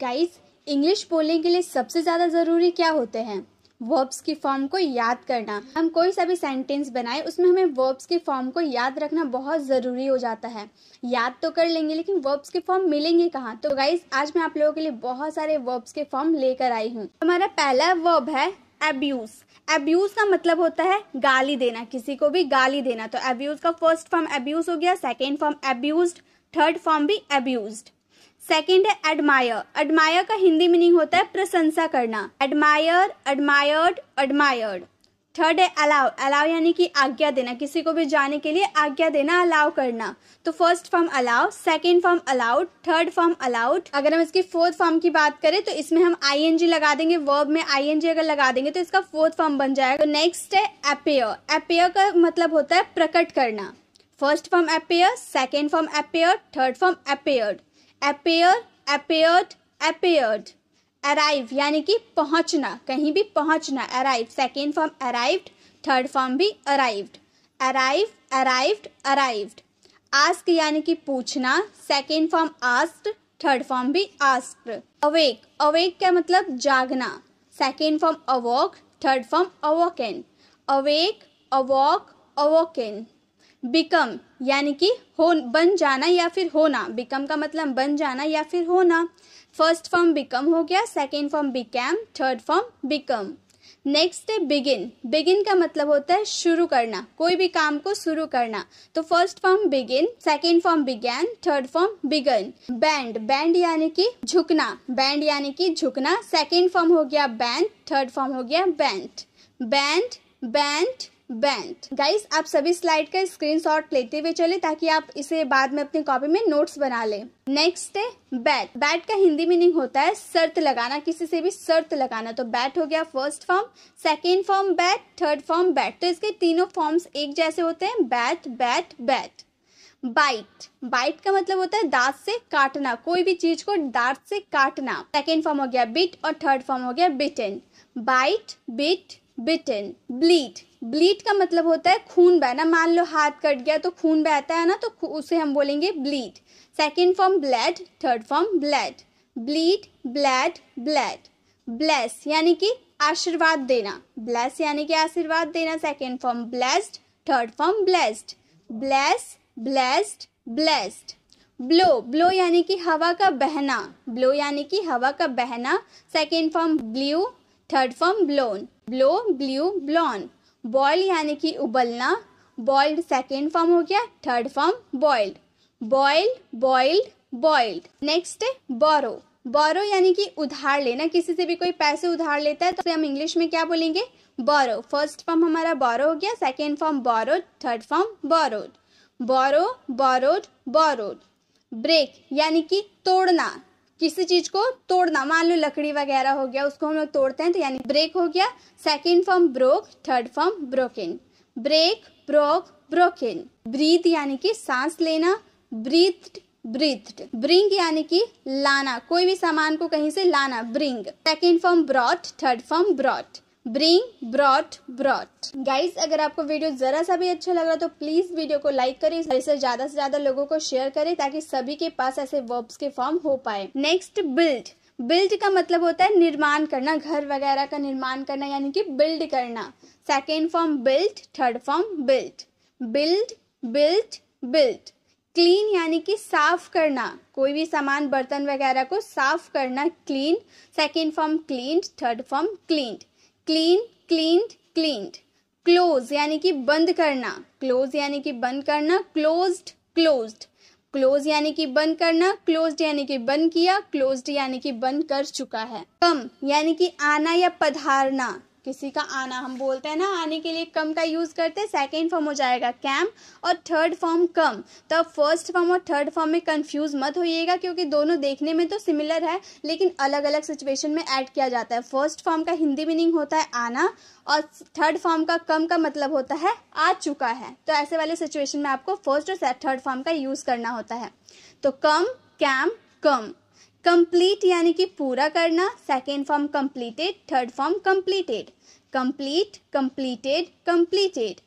guys English बोलने के लिए सबसे ज़्यादा ज़रूरी क्या होते हैं वर्ब्स की फॉर्म को याद करना हम कोई सा भी सेंटेंस बनाए उसमें हमें वर्ब्स की फॉर्म को याद रखना बहुत ज़रूरी हो जाता है याद तो कर लेंगे लेकिन वर्ब्स के फॉर्म मिलेंगे कहाँ तो गाइज आज मैं आप लोगों के लिए बहुत सारे वर्ब्स के फॉर्म लेकर आई हूँ हमारा पहला वर्ब है एब्यूज एब्यूज का मतलब होता है गाली देना किसी को भी गाली देना तो एब्यूज का फर्स्ट फॉर्म एब्यूज हो गया second form abuse third form भी एब्यूज सेकेंड है एडमायर एडमायर का हिंदी मीनिंग होता है प्रशंसा करना एडमायर एडमायर्ड एडमायर्ड थर्ड है अलाउ अलाउ यानी कि आज्ञा देना किसी को भी जाने के लिए आज्ञा देना अलाउ करना तो first form allow second form allowed third form allowed अगर हम इसकी फोर्थ फॉर्म की बात करें तो इसमें हम आईएनजी लगा देंगे वर्ब में आईएनजी अगर लगा देंगे तो इसका फोर्थ फॉर्म बन जाएगा तो नेक्स्ट है एपेयर एपेयर का मतलब होता है प्रकट करना first form appear second form appear third form appeared appear appeared appeared arrive यानी कि पहुंचना कहीं भी पहुंचना arrive second form arrived third form भी arrived arrive arrived arrived ask यानी कि पूछना second form asked third form भी आस्क अवेक अवेक का मतलब जागना second form awoke third form awoken awake awoke awoken become यानी कि हो बन जाना या फिर होना बिकम का मतलब बन जाना या फिर होना फर्स्ट फॉर्म बिकम हो गया second form became third form become next है बिगिन बिगिन का मतलब होता है शुरू करना कोई भी काम को शुरू करना तो first form begin second form began third form begun bend bend यानी कि झुकना बैंड यानी कि झुकना सेकेंड फॉर्म हो गया बैंड थर्ड फॉर्म हो गया bend bend bend bend guys आप सभी स्लाइड का स्क्रीनशॉट लेते हुए चले ताकि आप इसे बाद में अपनी कॉपी में नोट्स बना लें नेक्स्ट है बैट बैट का हिंदी मीनिंग होता है शर्त लगाना किसी से भी शर्त लगाना तो बैट हो गया first form second form bet third form bet तो इसके तीनों फॉर्म्स एक जैसे होते हैं bet bet bet bite bite का मतलब होता है दांत से काटना कोई भी चीज को दांत से काटना सेकेंड फॉर्म हो गया बिट और थर्ड फॉर्म हो गया bitten bite bit bitten bleed bleed का मतलब होता है खून बहना मान लो हाथ कट गया तो खून बहता है ना तो उसे हम बोलेंगे bleed second form bled third form bled bleed bled bled bless यानी कि आशीर्वाद देना ब्लेस यानी कि आशीर्वाद देना second form blessed third form blessed bless blessed blessed blow blow यानी कि हवा का बहना ब्लो यानी कि हवा का बहना second form blew third form blown blow blew blown boil यानी कि उबलना बॉइल्ड सेकेंड फॉर्म हो गया third form boiled boiled boiled boiled next borrow borrow यानी कि उधार लेना किसी से भी कोई पैसे उधार लेता है तो हम इंग्लिश में क्या बोलेंगे बोरो फर्स्ट फॉर्म हमारा बोरो हो गया second form borrowed third form borrowed borrow borrowed borrowed break यानी कि तोड़ना किसी चीज को तोड़ना मान लो लकड़ी वगैरह हो गया उसको हम लोग तोड़ते हैं तो यानी ब्रेक हो गया second form broke third form broken break broke broken breathe यानी कि सांस लेना ब्रीथ ब्रीथ ब्रिंग यानी कि लाना कोई भी सामान को कहीं से लाना bring second form brought third form brought bring brought brought guys अगर आपको वीडियो जरा सा भी अच्छा लग रहा तो प्लीज वीडियो को लाइक करें इसे ज्यादा से ज्यादा लोगों को शेयर करें ताकि सभी के पास ऐसे वर्ब्स के फॉर्म हो पाए नेक्स्ट बिल्ड बिल्ड का मतलब होता है निर्माण करना घर वगैरह का निर्माण करना यानी कि बिल्ड करना second form build third form build build build build clean यानी कि साफ करना कोई भी सामान बर्तन वगैरह को साफ करना clean second form clean third form clean clean cleaned cleaned close यानी कि बंद करना क्लोज यानी कि बंद करना क्लोज्ड क्लोज्ड क्लोज यानी कि बंद करना क्लोज यानी कि बंद किया क्लोज यानी कि बंद कर चुका है कम यानी कि आना या पधारना किसी का आना हम बोलते हैं ना आने के लिए कम का यूज़ करते हैं सेकेंड फॉर्म हो जाएगा कैम और थर्ड फॉर्म कम तो अब फर्स्ट फॉर्म और थर्ड फॉर्म में कन्फ्यूज़ मत होइएगा क्योंकि दोनों देखने में तो सिमिलर है लेकिन अलग अलग सिचुएशन में ऐड किया जाता है फर्स्ट फॉर्म का हिंदी मीनिंग होता है आना और थर्ड फॉर्म का कम का मतलब होता है आ चुका है तो ऐसे वाले सिचुएशन में आपको फर्स्ट और थर्ड फॉर्म का यूज़ करना होता है तो कम कैम कम कंप्लीट यानी कि पूरा करना second form completed third form completed complete completed completed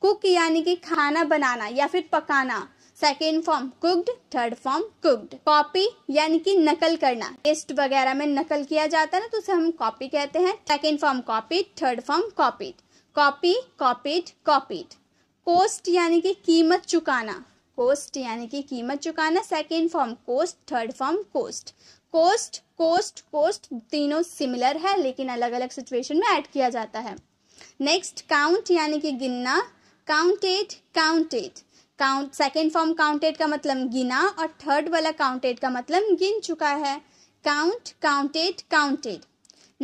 cook यानी कि खाना बनाना या फिर पकाना second form cooked third form cooked copy यानी कि नकल करना टेस्ट वगैरह में नकल किया जाता है ना तो उसे हम कॉपी कहते हैं second form copied third form copied copy copied copied cost यानी कि कीमत चुकाना कोस्ट यानी कि कीमत चुकाना second form cost third form cost cost cost cost तीनों सिमिलर है लेकिन अलग अलग सिचुएशन में ऐड किया जाता है नेक्स्ट काउंट यानी कि गिनना counted counted count second form counted का मतलब गिना और थर्ड वाला काउंटेड का मतलब गिन चुका है count counted counted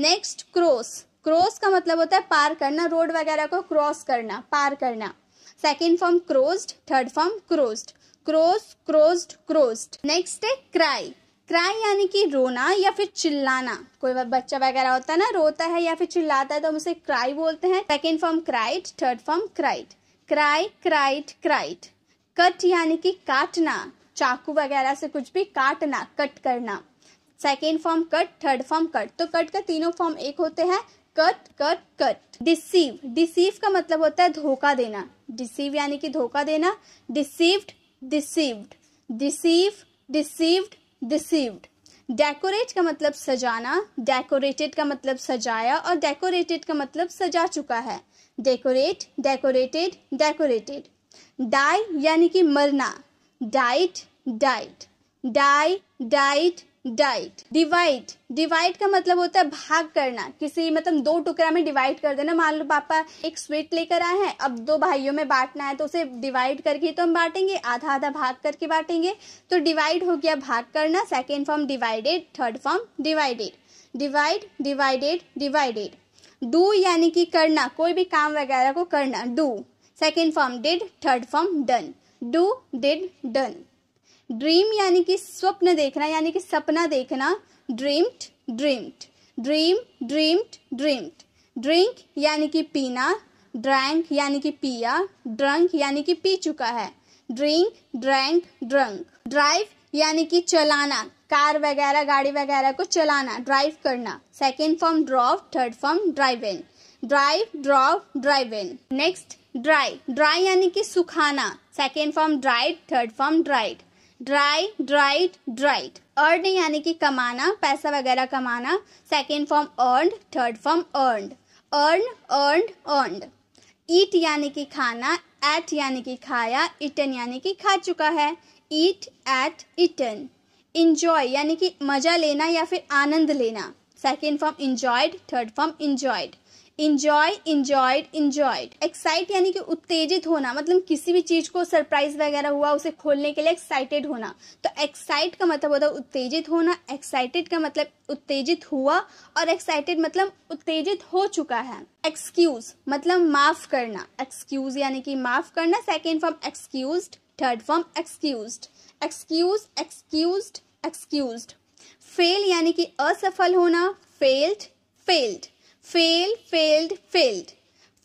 next cross cross का मतलब होता है पार करना रोड वगैरह को क्रॉस करना पार करना second form crossed third form crossed cross crossed crossed next है क्राई क्राई यानी कि रोना या फिर चिल्लाना कोई बच्चा वगैरह होता है ना रोता है या फिर चिल्लाता है तो हम उसे क्राई बोलते हैं second form cried third form cried cry cried cried cut यानी कि काटना चाकू वगैरह से कुछ भी काटना कट करना second form cut third form cut तो कट का तीनों फॉर्म एक होते हैं cut cut cut deceive deceive का मतलब होता है धोखा देना डिसीव यानी कि धोखा देना deceived deceived deceive deceived deceived decorate का मतलब सजाना डेकोरेटेड का मतलब सजाया और डेकोरेटेड का मतलब सजा चुका है डेकोरेट डेकोरेटेड डेकोरेटेड डाई यानी कि मरना died died die died died divide divide का मतलब होता है भाग करना किसी मतलब दो टुकड़ा में डिवाइड कर देना मान लो पापा एक स्वीट लेकर आए हैं अब दो भाइयों में बांटना है तो उसे डिवाइड करके तो हम बांटेंगे आधा आधा भाग करके बांटेंगे तो डिवाइड हो गया भाग करना second form divided third form divided divide divided divided do यानी कि करना कोई भी काम वगैरह को करना do second form did third form done do did done dream यानी कि स्वप्न देखना यानी कि सपना देखना dreamed dreamed dream dreamed dreamed drink यानी कि पीना ड्रैंक यानी कि पिया ड्रंक यानी कि पी चुका है ड्रिंक ड्रैंक ड्रंक ड्राइव यानी कि चलाना कार वगैरह गाड़ी वगैरह को चलाना ड्राइव करना second form drove third form driven drive drove driven next dry dry यानी कि सुखाना second form dried third form dried dry dried dried earn यानी कि कमाना पैसा वगैरह कमाना second form earned third form earned earn earn earned eat यानी कि खाना एट यानी कि खाया इटन यानी कि खा चुका है ईट एट इटन इंजॉय यानी कि मज़ा लेना या फिर आनंद लेना second form enjoyed third form enjoyed enjoy enjoyed enjoyed excite यानी कि उत्तेजित होना मतलब किसी भी चीज़ को सरप्राइज वगैरह हुआ उसे खोलने के लिए एक्साइटेड होना तो एक्साइट का मतलब होता है उत्तेजित होना एक्साइटेड का मतलब उत्तेजित हुआ और एक्साइटेड मतलब उत्तेजित हो चुका है एक्सक्यूज मतलब माफ करना एक्सक्यूज यानी कि माफ करना second form excused third form excused excuse excuse excused fail यानी कि असफल होना failed failed fail failed failed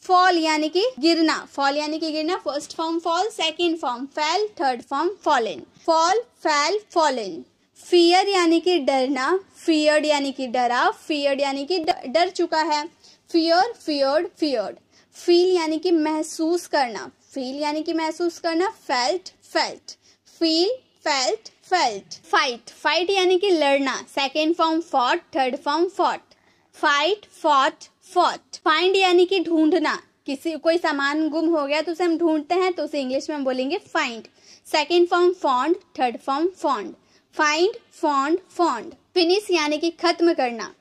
fall यानी कि गिरना फॉल यानी कि गिरना first form fall second form fell third form fallen fall fell fallen fear यानी कि डरना फियर्ड यानी कि डरा फियर्ड यानी कि डर चुका है फियर फियर्ड फियर्ड फील यानी कि महसूस करना फील यानी कि महसूस करना felt felt feel felt felt fight fight यानी कि लड़ना second form fought third form fought fight fought fought find यानी कि ढूंढना किसी कोई सामान गुम हो गया तो उसे हम ढूंढते हैं तो उसे इंग्लिश में हम बोलेंगे find second form found third form found find found found finish यानी कि खत्म करना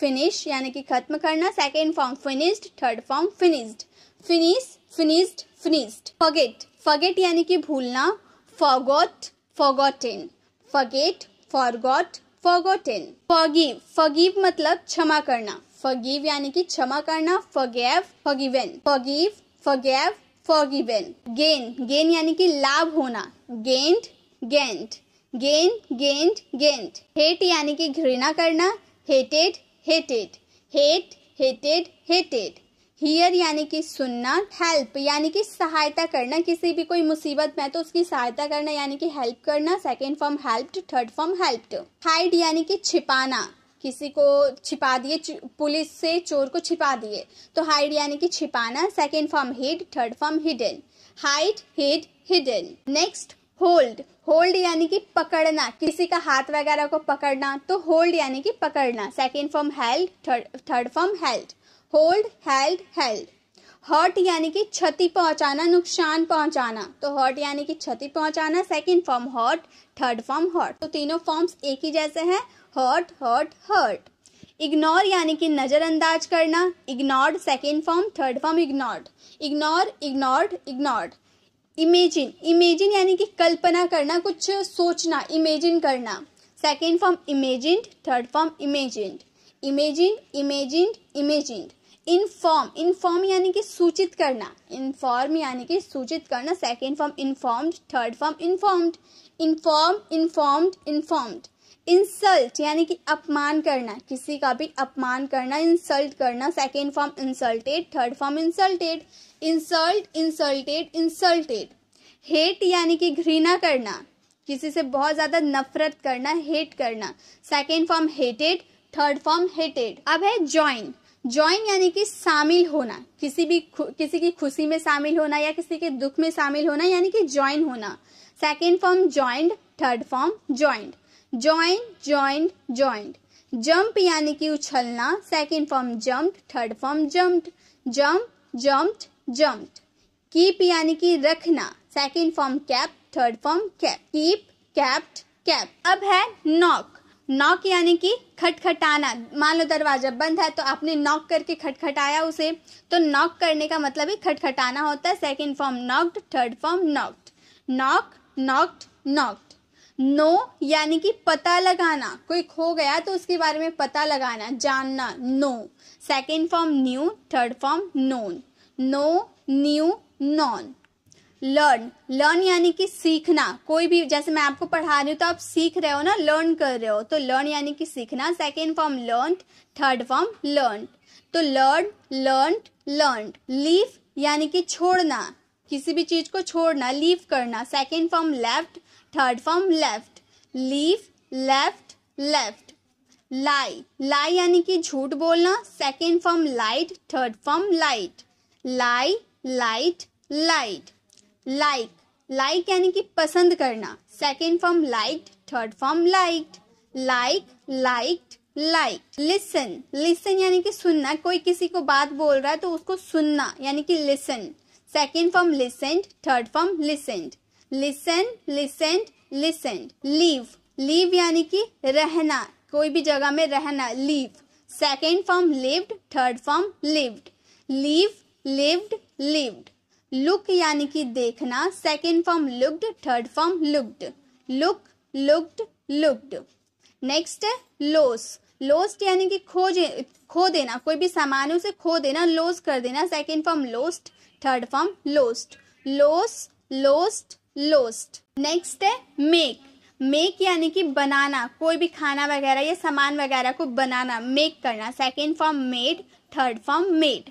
फिनिश यानी कि खत्म करना second form finished third form finished finish finished finished forget forget यानी कि भूलना forgot forgotten forget forgot forgotten forgive forgive मतलब क्षमा करना फॉगीव यानी कि क्षमा करना forgave forgiven forgive forgave forgiven gain gain यानी कि लाभ होना gained gained gain gained gained hate यानी कि घृणा करना hated hated hate hated hated hear यानी कि सुनना हेल्प यानी कि सहायता करना किसी भी कोई मुसीबत में तो उसकी सहायता करना यानी कि हेल्प करना second form helped third form helped hide यानी कि छिपाना किसी को छिपा दिए पुलिस से चोर को छिपा दिए तो हाइड यानी कि छिपाना second form hid third form hidden hide hid hidden next hold hold यानी कि पकड़ना किसी का हाथ वगैरह को पकड़ना तो होल्ड यानी कि पकड़ना second form held third form held hold held held hurt यानी कि क्षति पहुंचाना नुकसान पहुंचाना तो हर्ट यानी कि क्षति पहुंचाना second form hurt third form hurt तो तीनों फॉर्म्स एक ही जैसे हैं हर्ट हर्ट हर्ट इग्नोर यानी कि नज़रअंदाज करना ignored second form third form ignored ignore ignored ignored imagine imagine यानी कि कल्पना करना कुछ सोचना इमेजिन करना second form imagined third form imagined imagine imagine imagined inform inform यानी कि सूचित करना इनफॉर्म यानी कि सूचित करना second form informed third form informed inform informed informed insult यानी कि अपमान करना किसी का भी अपमान करना इंसल्ट करना second form insulted third form insulted insult insulted insulted hate यानी कि घृणा करना किसी से बहुत ज़्यादा नफरत करना हेट करना second form hated third form hated अब है ज्वाइन ज्वाइन यानी कि शामिल होना किसी भी किसी की खुशी में शामिल होना या किसी के दुख में शामिल होना यानी कि ज्वाइन होना second form joined third form joined join joined joined jump यानी कि उछलना second form jumped third form jumped jump jump jumped keep यानी कि रखना second form kept third form kept keep kept kept अब है नॉक नॉक यानी कि खटखटाना मान लो दरवाजा बंद है तो आपने नॉक करके खटखटाया उसे तो नॉक करने का मतलब ही खटखटाना होता है second form knocked third form knocked knock knocked knocked know यानी कि पता लगाना कोई खो गया तो उसके बारे में पता लगाना जानना know second form knew third form known know knew known learn learn यानी कि सीखना कोई भी जैसे मैं आपको पढ़ा रही हूँ तो आप सीख रहे हो ना लर्न कर रहे हो तो लर्न यानी कि सीखना second form learnt third form learnt तो लर्न लर्न लर्न लीव यानी कि छोड़ना किसी भी चीज को छोड़ना लीव करना second form left third form left leave left left lie lie यानी कि झूठ बोलना second form lied third form lied lie lied lied like like यानी कि पसंद करना second form liked third form liked like liked like listen listen यानी कि सुनना कोई किसी को बात बोल रहा है तो उसको सुनना यानी कि listen second form listened third form listened listen listened listened live live यानी कि रहना कोई भी जगह में रहना live second form lived third form lived live lived lived look यानी कि देखना second form looked third form looked look looked looked next है लोस लोस्ट यानी कि खो खो देना कोई भी सामान उसे खो देना लोस कर देना second form lost third form lost lose lost lost next है मेक मेक यानी कि बनाना कोई भी खाना वगैरह या सामान वगैरह को बनाना मेक करना second form made third form made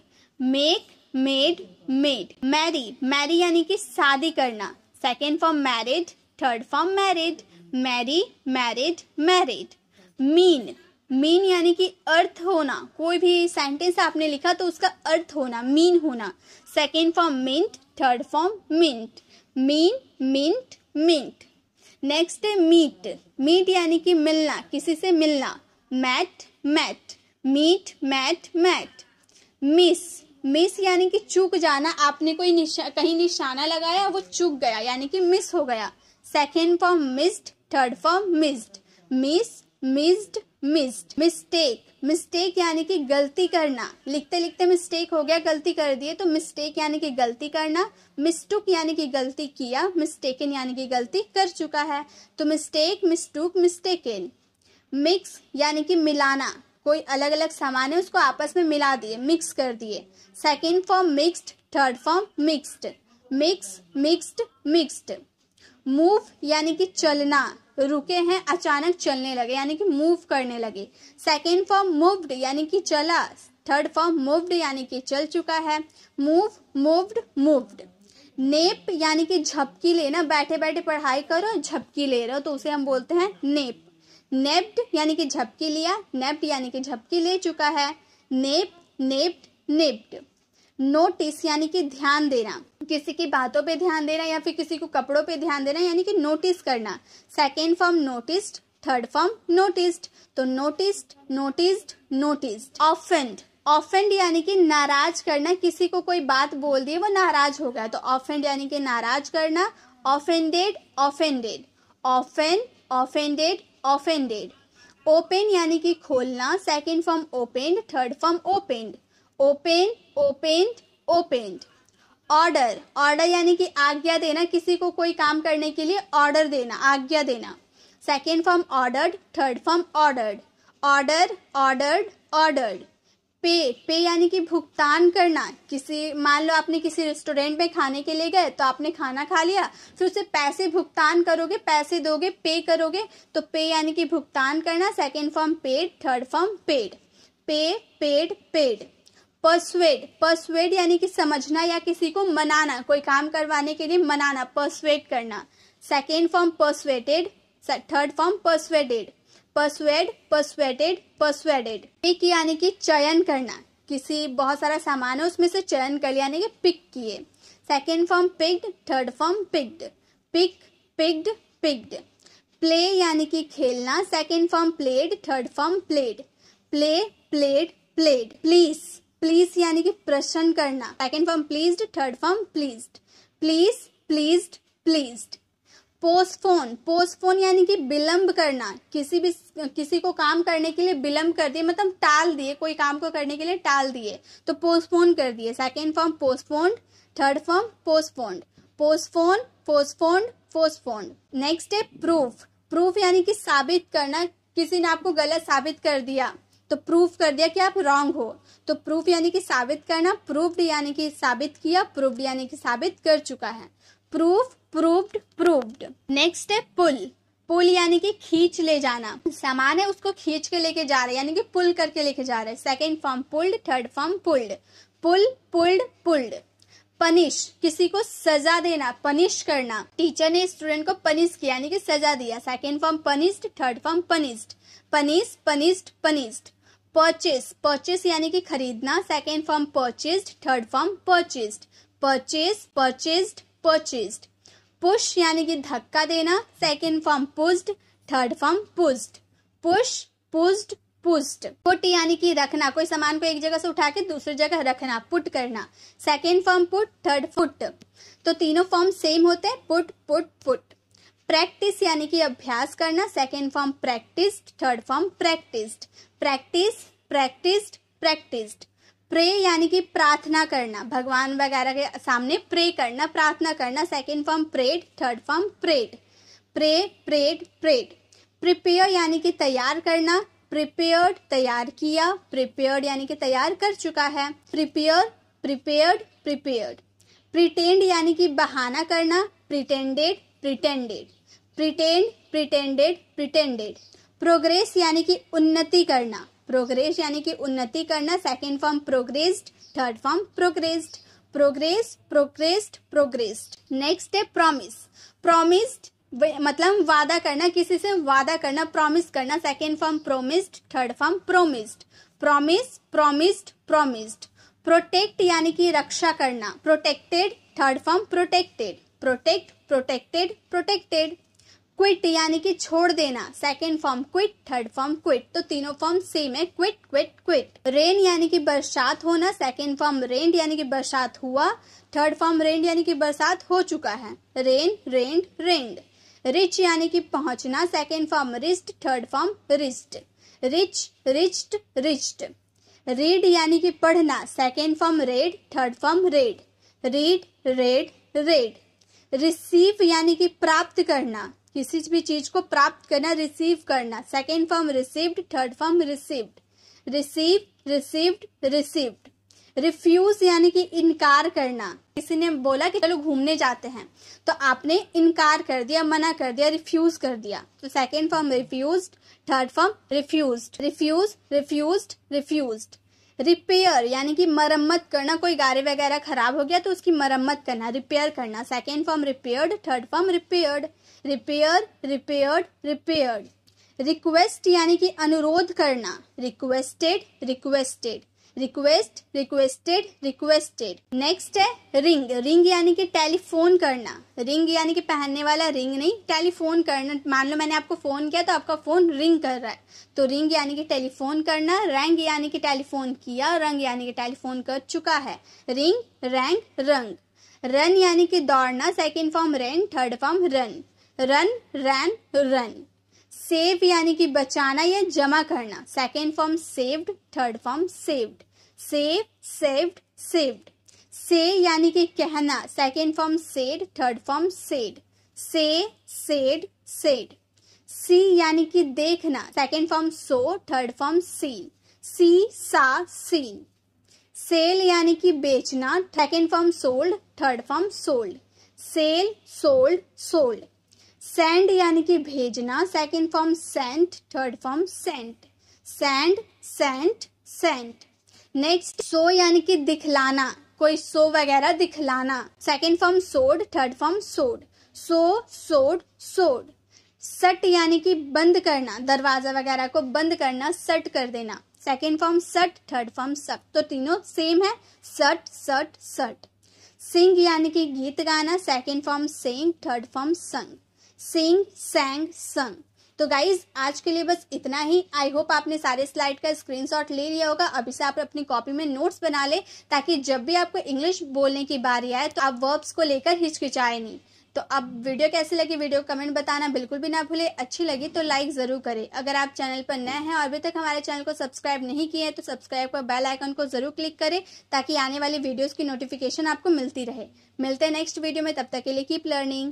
make made made marry marry यानी कि शादी करना second form married third form married marry married married mean mean यानी कि अर्थ होना कोई भी सेंटेंस आपने लिखा तो उसका अर्थ होना मीन होना second form meant third form meant mean meant meant next है मीट मीट यानी कि मिलना किसी से मिलना met met meet met met miss miss यानी कि चूक जाना आपने कोई निशा कहीं निशाना लगाया वो चूक गया यानी कि मिस हो गया second form missed third form missed miss missed missed mistake mistake यानी कि गलती करना लिखते लिखते मिस्टेक हो गया गलती कर दिए तो मिस्टेक यानी कि गलती करना मिस्टुक यानी कि गलती किया मिस्टेकन यानी कि गलती कर चुका है तो मिस्टेक मिस्टुक मिस्टेकन मिक्स यानी कि मिलाना कोई अलग अलग सामान है उसको आपस में मिला दिए मिक्स कर दिए second form mixed third form mixed mix mixed mixed move यानी कि चलना रुके हैं अचानक चलने लगे यानी कि मूव करने लगे सेकेंड फॉर्म मूव्ड यानी कि चला थर्ड फॉर्म मूव्ड यानी कि चल चुका है मूव मूव्ड मूव्ड नेप यानी कि झपकी लेना बैठे बैठे पढ़ाई करो झपकी ले रहे हो तो उसे हम बोलते हैं नेप नेप्ड यानी कि झपकी लिया नेप्ड यानी कि झपकी ले चुका है नेप नेप्ड नेप्ड नोटिस यानी कि ध्यान देना किसी की बातों पे ध्यान देना या फिर किसी को कपड़ों पे ध्यान देना यानी कि नोटिस करना second form noticed third form noticed तो noticed noticed noticed offend offend यानी कि नाराज करना किसी को कोई बात बोल दिए वो नाराज हो गया तो ऑफेंड यानी कि नाराज करना offended offended offend offended offended open यानी कि खोलना second form opened third form opened open opened opened order order यानी कि आज्ञा देना किसी को कोई काम करने के लिए ऑर्डर देना आज्ञा देना second form ordered third form ordered order ordered ordered pay pay यानी कि भुगतान करना किसी मान लो आपने किसी रेस्टोरेंट में खाने के लिए गए तो आपने खाना खा लिया फिर उसे पैसे भुगतान करोगे पैसे दोगे पे करोगे तो पे यानी कि भुगतान करना second form paid third form paid pay paid paid persuade persuade यानी कि समझना या किसी को मनाना कोई काम करवाने के लिए मनाना परसुएड करना second form persuaded third form persuaded persuade persuaded persuaded pick यानी कि चयन करना किसी बहुत सारा सामान है उसमें से चयन कर लिया यानी कि पिक किए second form picked third form picked pick picked picked play यानी कि खेलना second form played third form played play played played please please यानी कि प्रश्न करना second form pleased third form pleased please please pleased postpone postpone यानी कि विलंब करना किसी भी किसी को काम करने के लिए विलंब कर दिए मतलब टाल दिए कोई काम को करने के लिए टाल दिए तो पोस्टपोन कर दिए second form postponed third form postponed postpone postponed postponed next है प्रूफ प्रूफ यानी कि साबित करना किसी ने आपको गलत साबित कर दिया तो प्रूफ कर दिया कि आप रॉन्ग हो तो प्रूफ यानी कि साबित करना प्रूफ्ड यानी कि साबित किया प्रूफ्ड यानी कि साबित कर चुका है प्रूफ प्रूफ्ड प्रूव्ड नेक्स्ट है पुल पुल यानी कि खींच ले जाना सामान है उसको खींच के लेके जा रहे यानी कि पुल करके लेके जा रहे हैं second form pulled third form pulled pull pulled pulled punish किसी को सजा देना पनिश करना टीचर ने स्टूडेंट को पनिश किया यानी कि सजा दिया second form punished third form punished punish punished punished purchase purchase यानी कि खरीदना second form purchased third form purchased purchase purchased purchased push यानी कि धक्का देना second form pushed third form pushed push pushed pushed put यानी कि रखना कोई सामान को एक जगह से उठा के दूसरी जगह रखना पुट करना second form put third put तो तीनों फॉर्म सेम होते हैं पुट पुट पुट प्रैक्टिस यानी कि अभ्यास करना second form practised third form practised practise practised practised pray यानी कि प्रार्थना करना भगवान वगैरह के सामने प्रे करना प्रार्थना करना second form prayed third form prayed pray prayed prayed prepare यानी कि तैयार करना प्रिपेयर्ड तैयार किया प्रिपेयर्ड यानी कि तैयार कर चुका है प्रिपेयर प्रिपेयर्ड प्रिपेयर्ड प्रिटेंड यानी कि बहाना करना pretended pretended pretend pretended pretended progress यानी कि उन्नति करना प्रोग्रेस यानी कि उन्नति करना second form progressed third form progressed progress progressed progressed next है प्रॉमिस प्रॉमिस्ड मतलब वादा करना किसी से वादा करना प्रॉमिस करना second form promised third form promised promise promised promised protect यानी कि रक्षा करना protected third form protected protect protected protected quit यानी कि छोड़ देना second form quit third form quit तो तीनों फॉर्म सेम है क्विट क्विट क्विट रेन यानी कि बरसात होना सेकेंड फॉर्म रेन यानी कि बरसात हुआ थर्ड फॉर्म रेन यानी कि बरसात हो चुका है रेन रेन रेंड रिच यानी कि पहुंचना second form reached third form reached reach reached reached read यानी कि पढ़ना second form read third form read read read read receive यानी कि प्राप्त करना किसी भी चीज को प्राप्त करना रिसीव करना second form received third form received receive received received refuse यानी कि इनकार करना किसी ने बोला कि चलो घूमने जाते हैं तो आपने इनकार कर दिया मना कर दिया रिफ्यूज कर दिया तो second form refuse third form refuse refuse refuse refuse repair यानी कि मरम्मत करना कोई गाड़ी वगैरह खराब हो गया तो उसकी मरम्मत करना रिपेयर करना second form repaired third form repaired repair repaired repaired request यानी कि अनुरोध करना requested requested request requested requested next है रिंग रिंग यानी कि टेलीफोन करना रिंग यानी कि पहनने वाला रिंग नहीं टेलीफोन करना मान लो मैंने आपको फोन किया तो आपका फोन रिंग कर रहा है तो रिंग यानी कि टेलीफोन करना रैंग यानी कि टेलीफोन किया रंग यानी कि टेलीफोन कर चुका है रिंग रैंग रंग रन यानी कि दौड़ना second form ran third form run run ran run save यानी कि बचाना या जमा करना second form saved third form saved save saved saved say यानी कि कहना second form said third form said say said said see यानी कि देखना second form saw third form seen see saw seen sell यानी कि बेचना second form sold third form sold sell sold sold send यानी कि भेजना second form sent third form sent send sent sent next show यानी कि दिखलाना कोई सो वगैरह दिखलाना second form showed third form showed show सोड सोड सट यानी कि बंद करना दरवाजा वगैरह को बंद करना सट कर देना second form shut third form shut तो तीनों सेम है सट सट सट सिंग यानी कि गीत गाना second form sing third form sung sing सैंग संग तो गाइज आज के लिए बस इतना ही आई होप आपने सारे स्लाइड का स्क्रीनशॉट ले लिया होगा अभी से आप अपनी कॉपी में नोट्स बना ले ताकि जब भी आपको इंग्लिश बोलने की बारी आए तो आप वर्ब्स को लेकर हिचकिचाए नहीं तो अब वीडियो कैसी लगी वीडियो कमेंट बताना बिल्कुल भी ना भूले अच्छी लगी तो लाइक जरूर करें अगर आप चैनल पर नए हैं और अभी तक हमारे चैनल को सब्सक्राइब नहीं किए हैं तो सब्सक्राइब कर बेल आइकन को जरूर क्लिक करें ताकि आने वाली वीडियोस की नोटिफिकेशन आपको मिलती रहे मिलते हैं नेक्स्ट वीडियो में तब तक के लिए कीप लर्निंग